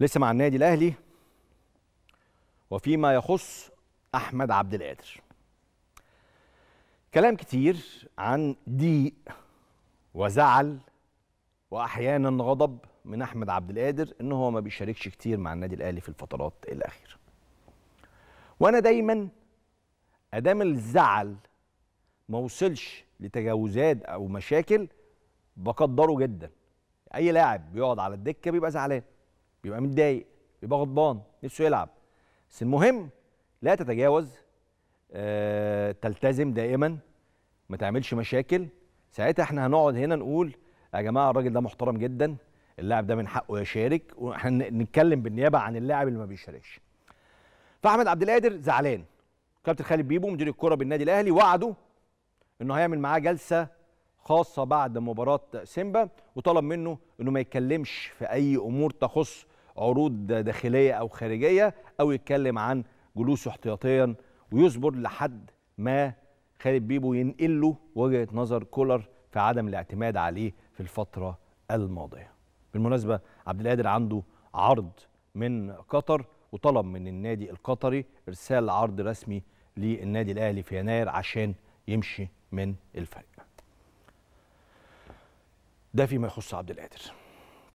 لسه مع النادي الاهلي وفيما يخص احمد عبد القادر كلام كتير عن ضيق وزعل واحيانا غضب من احمد عبد القادر ان هو ما بيشاركش كتير مع النادي الاهلي في الفترات الاخيره وانا دايما ادام الزعل ما وصلش لتجاوزات او مشاكل بقدره جدا اي لاعب بيقعد على الدكه بيبقى زعلان بيبقى متضايق بيبقى غضبان نفسه يلعب بس المهم لا تتجاوز آه، تلتزم دائما ما تعملش مشاكل ساعتها احنا هنقعد هنا نقول يا جماعه الراجل ده محترم جدا اللاعب ده من حقه يشارك واحنا نتكلم بالنيابه عن اللاعب اللي ما بيشاركش فاحمد عبد القادر زعلان كابتن خالد بيبو مدير الكره بالنادي الاهلي وعده انه هيعمل معاه جلسه خاصه بعد مباراه سيمبا وطلب منه انه ما يتكلمش في اي امور تخص عروض داخليه او خارجيه او يتكلم عن جلوسه احتياطيا ويصبر لحد ما خالد بيبو ينقل له وجهه نظر كولر في عدم الاعتماد عليه في الفتره الماضيه. بالمناسبه عبد القادر عنده عرض من قطر وطلب من النادي القطري ارسال عرض رسمي للنادي الاهلي في يناير عشان يمشي من الفريق. ده فيما يخص عبد القادر.